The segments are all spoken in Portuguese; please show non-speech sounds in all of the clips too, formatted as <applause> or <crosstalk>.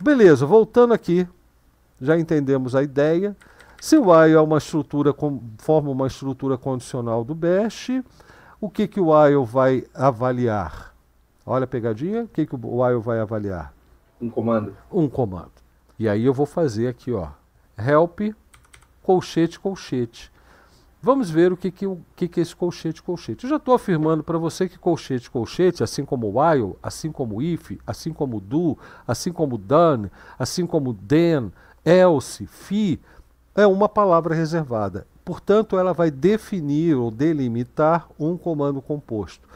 Beleza, voltando aqui, já entendemos a ideia. Se o while é uma estrutura, forma uma estrutura condicional do bash, o que, que o while vai avaliar? Olha a pegadinha, o que, que o while vai avaliar? Um comando. Um comando. E aí eu vou fazer aqui, ó, help, colchete, colchete. Vamos ver o que, que, o, que, que é esse colchete colchete. Eu já estou afirmando para você que colchete colchete, assim como while, assim como if, assim como do, assim como done, assim como then, else, fi, é uma palavra reservada. Portanto, ela vai definir ou delimitar um comando composto.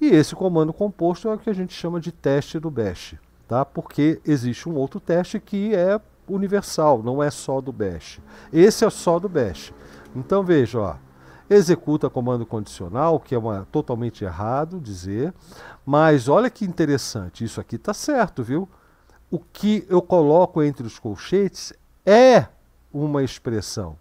E esse comando composto é o que a gente chama de teste do Bash, tá? Porque existe um outro teste que é universal, não é só do Bash. Esse é só do Bash. Então veja, ó, executa comando condicional, que é uma, totalmente errado dizer, mas olha que interessante, isso aqui está certo, viu? O que eu coloco entre os colchetes é uma expressão.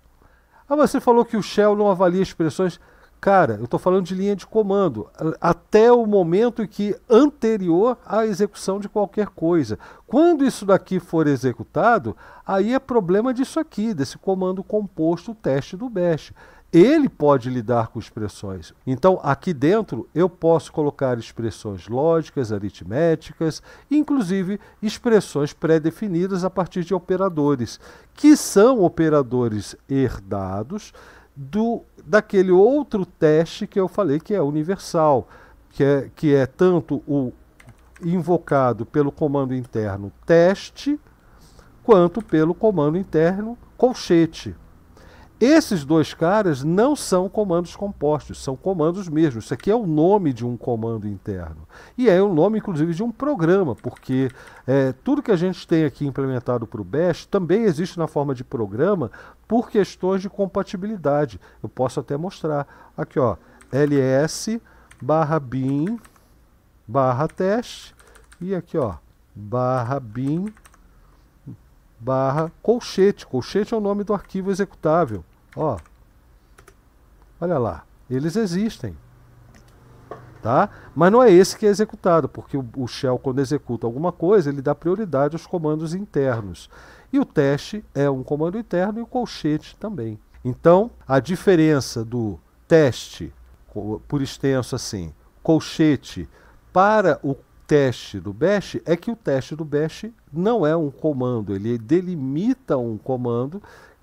Ah, você falou que o Shell não avalia expressões. Cara, eu estou falando de linha de comando, até o momento em que anterior à execução de qualquer coisa. Quando isso daqui for executado, aí é problema disso aqui, desse comando composto teste do bash. Ele pode lidar com expressões. Então, aqui dentro, eu posso colocar expressões lógicas, aritméticas, inclusive expressões pré-definidas a partir de operadores, que são operadores herdados do daquele outro teste que eu falei que é universal, que é, que é tanto o invocado pelo comando interno teste, quanto pelo comando interno colchete. Esses dois caras não são comandos compostos, são comandos mesmo. Isso aqui é o nome de um comando interno. E é o nome, inclusive, de um programa, porque é, tudo que a gente tem aqui implementado para o Bash também existe na forma de programa por questões de compatibilidade. Eu posso até mostrar. Aqui, ó, ls barra bin barra teste e aqui, ó, barra bin barra colchete. Colchete é o nome do arquivo executável. Ó, olha lá, eles existem. Tá? Mas não é esse que é executado, porque o, o shell, quando executa alguma coisa, ele dá prioridade aos comandos internos. E o teste é um comando interno e o colchete também. Então, a diferença do teste, por extenso assim, colchete, para o teste do bash é que o teste do bash não é um comando, ele delimita um comando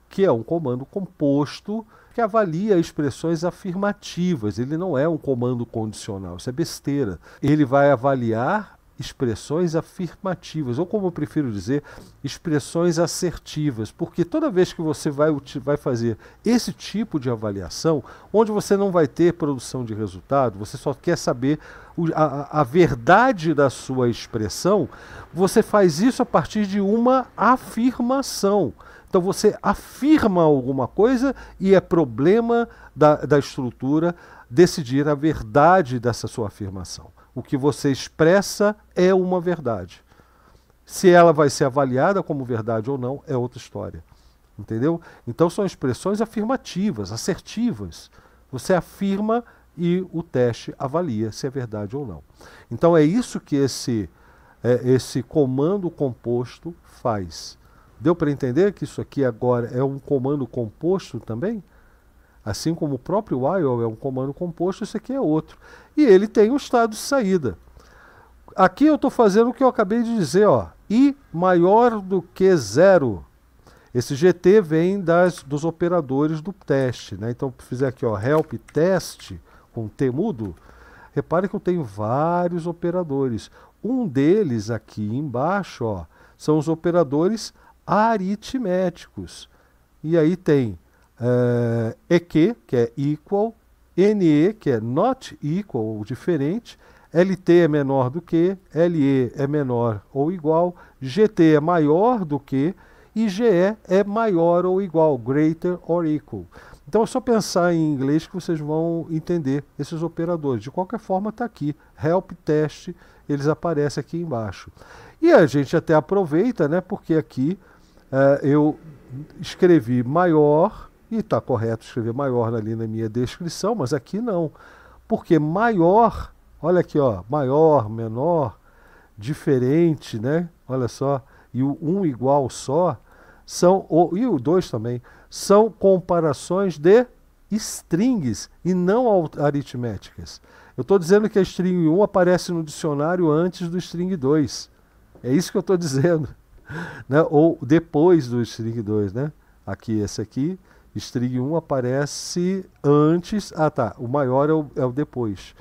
que é um comando composto que avalia expressões afirmativas, ele não é um comando condicional, isso é besteira. Ele vai avaliar expressões afirmativas, ou como eu prefiro dizer, expressões assertivas, porque toda vez que você vai, vai fazer esse tipo de avaliação, onde você não vai ter produção de resultado, você só quer saber o, a, a verdade da sua expressão, você faz isso a partir de uma afirmação. Então você afirma alguma coisa e é problema da, da estrutura decidir a verdade dessa sua afirmação. O que você expressa é uma verdade. Se ela vai ser avaliada como verdade ou não, é outra história. Entendeu? Então são expressões afirmativas, assertivas. Você afirma e o teste avalia se é verdade ou não. Então é isso que esse, é, esse comando composto faz. Deu para entender que isso aqui agora é um comando composto também? Assim como o próprio while é um comando composto, esse aqui é outro. E ele tem o um estado de saída. Aqui eu estou fazendo o que eu acabei de dizer, ó, I maior do que zero. Esse GT vem das, dos operadores do teste. Né? Então, se fizer aqui ó, help test com T mudo, repare que eu tenho vários operadores. Um deles aqui embaixo ó, são os operadores aritméticos. E aí tem uh, é, EQ, que é equal, NE, que é not equal ou diferente, LT é menor do que, LE é menor ou igual, GT é maior do que e GE é maior ou igual, greater or equal. Então é só pensar em inglês que vocês vão entender esses operadores. De qualquer forma, está aqui, help test, eles aparecem aqui embaixo. E a gente até aproveita, né, porque aqui uh, eu escrevi maior e está correto escrever maior ali na minha descrição, mas aqui não. Porque maior, olha aqui, ó, maior, menor, diferente, né? Olha só, e o 1 um igual só, são, e o 2 também, são comparações de strings e não aritméticas. Eu estou dizendo que a string 1 aparece no dicionário antes do string 2. É isso que eu estou dizendo. <laughs> Né? Ou depois do string 2, né? Aqui, esse aqui String 1 aparece antes. Ah, tá. O maior é o, é o depois.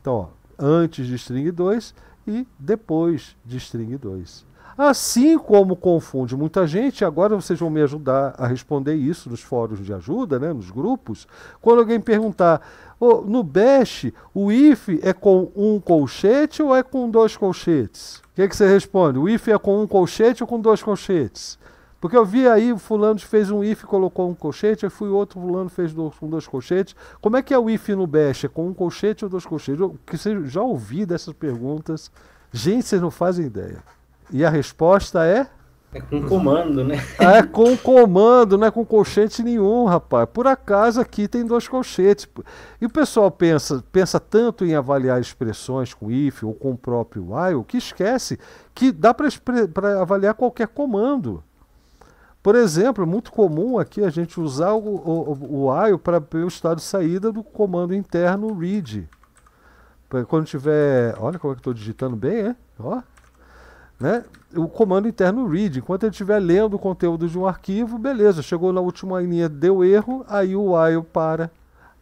Então, ó, antes de string 2 e depois de string 2. Assim como confunde muita gente, agora vocês vão me ajudar a responder isso nos fóruns de ajuda, né, nos grupos. Quando alguém perguntar, oh, no Bash, o if é com um colchete ou é com dois colchetes? O que, é que você responde? O if é com um colchete ou com dois colchetes? Porque eu vi aí, o fulano fez um if, e colocou um colchete, aí fui outro, fulano fez dois, um, dois colchetes. Como é que é o if no Bash? É com um colchete ou dois colchetes? Eu, que você já ouvi dessas perguntas. Gente, vocês não fazem ideia. E a resposta é? É com comando, né? Ah, é com comando, não é com colchete nenhum, rapaz. Por acaso aqui tem dois colchetes. E o pessoal pensa, pensa tanto em avaliar expressões com if ou com o próprio while que esquece que dá para avaliar qualquer comando. Por exemplo, é muito comum aqui a gente usar o, o, o IO para o estado de saída do comando interno read. Quando tiver. Olha como é que estou digitando bem, é? Ó. Né? O comando interno read. Enquanto ele estiver lendo o conteúdo de um arquivo, beleza, chegou na última linha, deu erro, aí o while para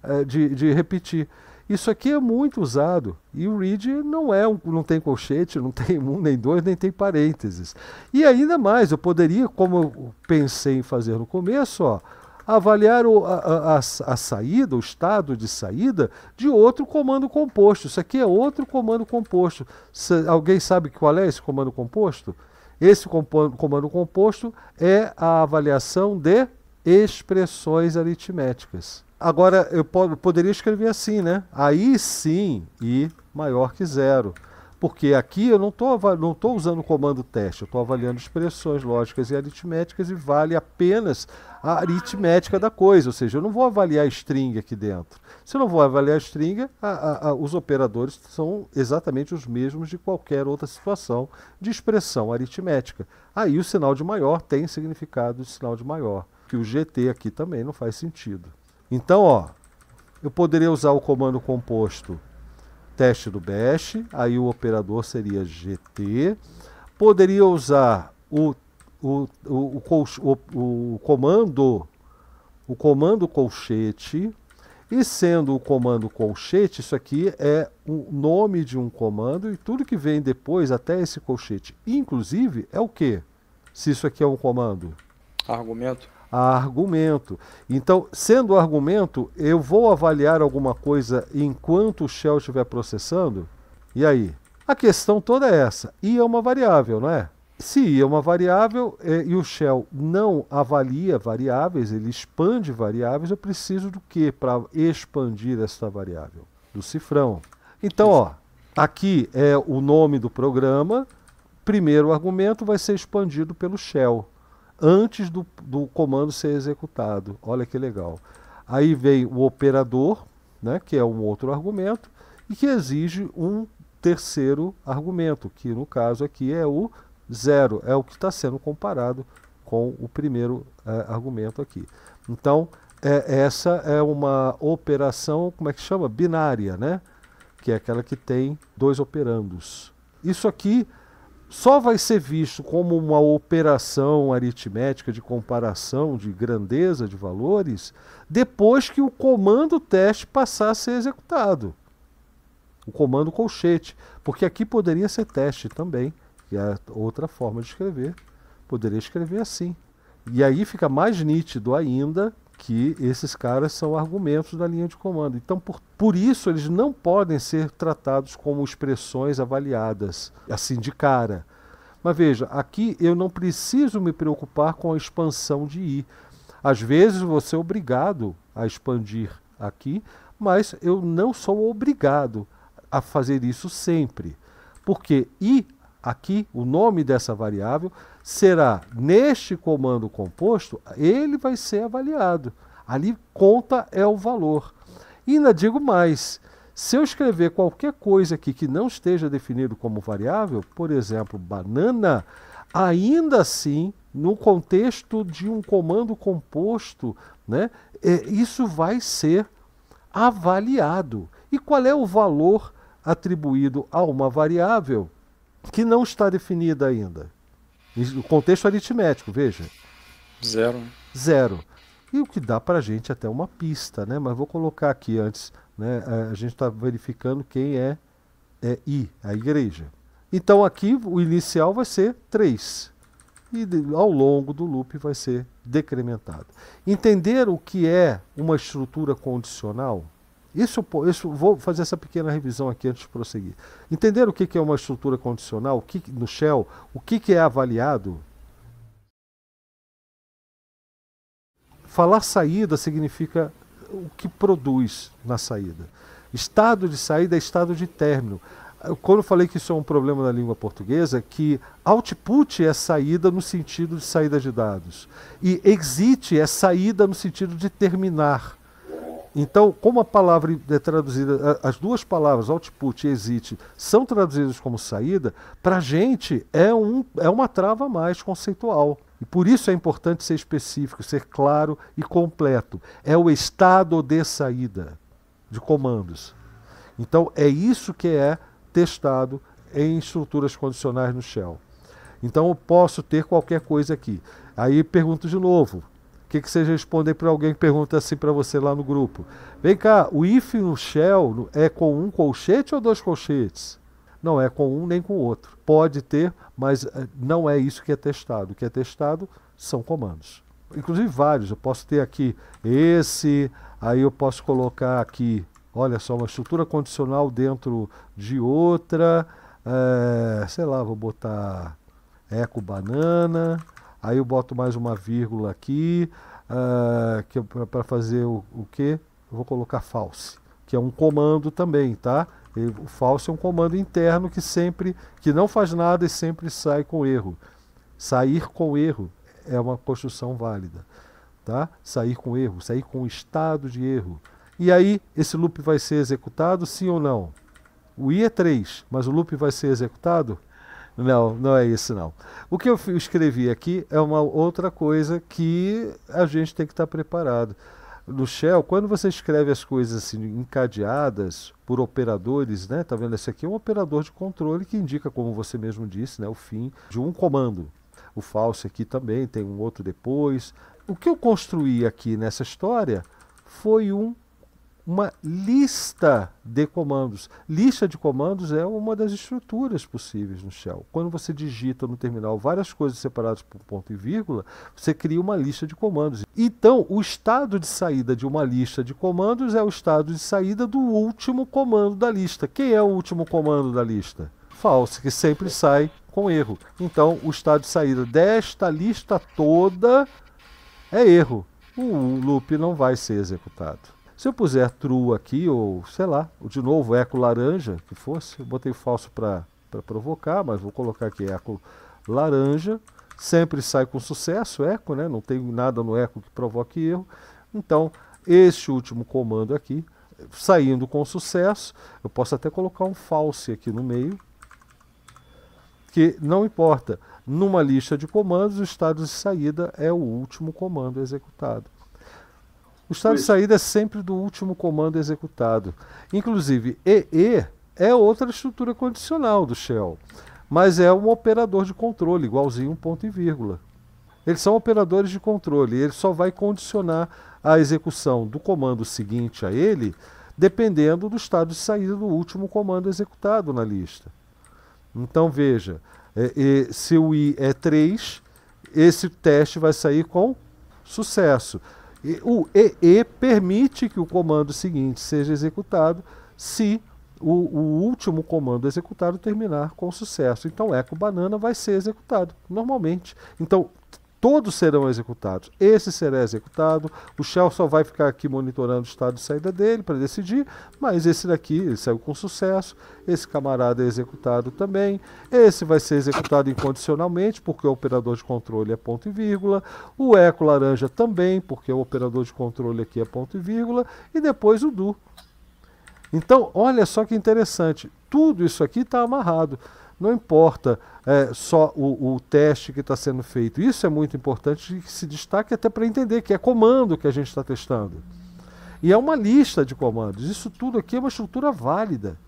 é, de, de repetir. Isso aqui é muito usado e o read não é um, não tem colchete, não tem um nem dois, nem tem parênteses. E ainda mais, eu poderia, como eu pensei em fazer no começo, ó, avaliar o, a, a, a, saída, o estado de saída de outro comando composto. Isso aqui é outro comando composto. Se, alguém sabe qual é esse comando composto? Esse comando, comando composto é a avaliação de expressões aritméticas. Agora, eu poderia escrever assim, né? Aí sim, i maior que zero. Porque aqui eu não estou não tô usando o comando teste, eu estou avaliando expressões lógicas e aritméticas e vale apenas a aritmética da coisa, ou seja, eu não vou avaliar a string aqui dentro. Se eu não vou avaliar string, a, a, a, os operadores são exatamente os mesmos de qualquer outra situação de expressão aritmética. Aí o sinal de maior tem significado de sinal de maior, que o GT aqui também não faz sentido. Então, ó, eu poderia usar o comando composto teste do bash, aí o operador seria gt. Poderia usar o, o, o, o, o comando o comando colchete e sendo o comando colchete, isso aqui é o nome de um comando e tudo que vem depois até esse colchete, inclusive, é o que? Se isso aqui é um comando? Argumento a argumento. Então, sendo argumento, eu vou avaliar alguma coisa enquanto o shell estiver processando? E aí? A questão toda é essa. I é uma variável, não é? Se I é uma variável é, e o shell não avalia variáveis, ele expande variáveis, eu preciso do que para expandir esta variável? Do cifrão. Então, ó, aqui é o nome do programa. Primeiro argumento vai ser expandido pelo shell antes do, do comando ser executado. Olha que legal. Aí vem o operador, né, que é um outro argumento, e que exige um terceiro argumento, que no caso aqui é o zero, é o que está sendo comparado com o primeiro é, argumento aqui. Então, é, essa é uma operação, como é que chama? Binária, né? Que é aquela que tem dois operandos. Isso aqui só vai ser visto como uma operação aritmética de comparação de grandeza de valores depois que o comando teste passar a ser executado. O comando colchete, porque aqui poderia ser teste também, que é outra forma de escrever. Poderia escrever assim. E aí fica mais nítido ainda que esses caras são argumentos da linha de comando. Então, por, por isso, eles não podem ser tratados como expressões avaliadas, assim de cara. Mas veja, aqui eu não preciso me preocupar com a expansão de I. Às vezes você é obrigado a expandir aqui, mas eu não sou obrigado a fazer isso sempre. Porque I aqui o nome dessa variável será neste comando composto, ele vai ser avaliado. Ali conta é o valor. E ainda digo mais, se eu escrever qualquer coisa aqui que não esteja definido como variável, por exemplo, banana, ainda assim, no contexto de um comando composto, né, é, isso vai ser avaliado. E qual é o valor atribuído a uma variável? que não está definida ainda. O contexto aritmético, veja. Zero. Zero. E o que dá para a gente até uma pista, né? Mas vou colocar aqui antes, né? A gente está verificando quem é, é I, a igreja. Então aqui o inicial vai ser 3. E ao longo do loop vai ser decrementado. Entender o que é uma estrutura condicional isso, isso, vou fazer essa pequena revisão aqui antes de prosseguir. Entender o que, é uma estrutura condicional, o que, no Shell, o que, que é avaliado. Falar saída significa o que produz na saída. Estado de saída é estado de término. Quando eu falei que isso é um problema na língua portuguesa, é que output é saída no sentido de saída de dados. E exit é saída no sentido de terminar. Então, como a palavra é traduzida, as duas palavras, output e exit, são traduzidas como saída, para a gente é, um, é uma trava mais conceitual. E por isso é importante ser específico, ser claro e completo. É o estado de saída de comandos. Então, é isso que é testado em estruturas condicionais no Shell. Então, eu posso ter qualquer coisa aqui. Aí pergunto de novo: o que, que vocês respondem para alguém que pergunta assim para você lá no grupo? Vem cá, o if no shell é com um colchete ou dois colchetes? Não é com um nem com o outro. Pode ter, mas eh, não é isso que é testado. O que é testado são comandos. Inclusive vários. Eu posso ter aqui esse, aí eu posso colocar aqui, olha só, uma estrutura condicional dentro de outra. É, sei lá, vou botar eco banana aí eu boto mais uma vírgula aqui, uh, ah, é para fazer o, o quê? Eu vou colocar false, que é um comando também, tá? O false é um comando interno que sempre, que não faz nada e sempre sai com erro. Sair com erro é uma construção válida, tá? Sair com erro, sair com estado de erro. E aí, esse loop vai ser executado, sim ou não? O i é 3, mas o loop vai ser executado? Não, não é isso não. O que eu escrevi aqui é uma outra coisa que a gente tem que estar tá preparado. No Shell, quando você escreve as coisas assim, encadeadas por operadores, né? Tá vendo? Esse aqui é um operador de controle que indica, como você mesmo disse, né? O fim de um comando. O falso aqui também tem um outro depois. O que eu construí aqui nessa história foi um uma lista de comandos. Lista de comandos é uma das estruturas possíveis no Shell. Quando você digita no terminal várias coisas separadas por ponto e vírgula, você cria uma lista de comandos. Então, o estado de saída de uma lista de comandos é o estado de saída do último comando da lista. Quem é o último comando da lista? False, que sempre sai com erro. Então, o estado de saída desta lista toda é erro. O loop não vai ser executado. Se eu puser true aqui, ou sei lá, de novo, eco laranja, que fosse, eu botei falso para provocar, mas vou colocar aqui eco laranja, sempre sai com sucesso, eco, né? não tem nada no eco que provoque erro. Então, este último comando aqui, saindo com sucesso, eu posso até colocar um false aqui no meio, que não importa, numa lista de comandos, o estado de saída é o último comando executado. O estado de saída é sempre do último comando executado. Inclusive, EE é outra estrutura condicional do shell, mas é um operador de controle, igualzinho um ponto e vírgula. Eles são operadores de controle, ele só vai condicionar a execução do comando seguinte a ele, dependendo do estado de saída do último comando executado na lista. Então veja, é, é, se o i é 3, esse teste vai sair com sucesso o EE permite que o comando seguinte seja executado se o, o, último comando executado terminar com sucesso. Então, eco banana vai ser executado normalmente. Então, todos serão executados. Esse será executado, o Shell só vai ficar aqui monitorando o estado de saída dele para decidir, mas esse daqui ele saiu com sucesso, esse camarada é executado também, esse vai ser executado incondicionalmente, porque o operador de controle é ponto e vírgula, o eco laranja também, porque o operador de controle aqui é ponto e vírgula, e depois o do. Então, olha só que interessante, tudo isso aqui está amarrado. Não importa é, só o, o, teste que está sendo feito. Isso é muito importante que se destaque até para entender que é comando que a gente está testando. E é uma lista de comandos. Isso tudo aqui é uma estrutura válida.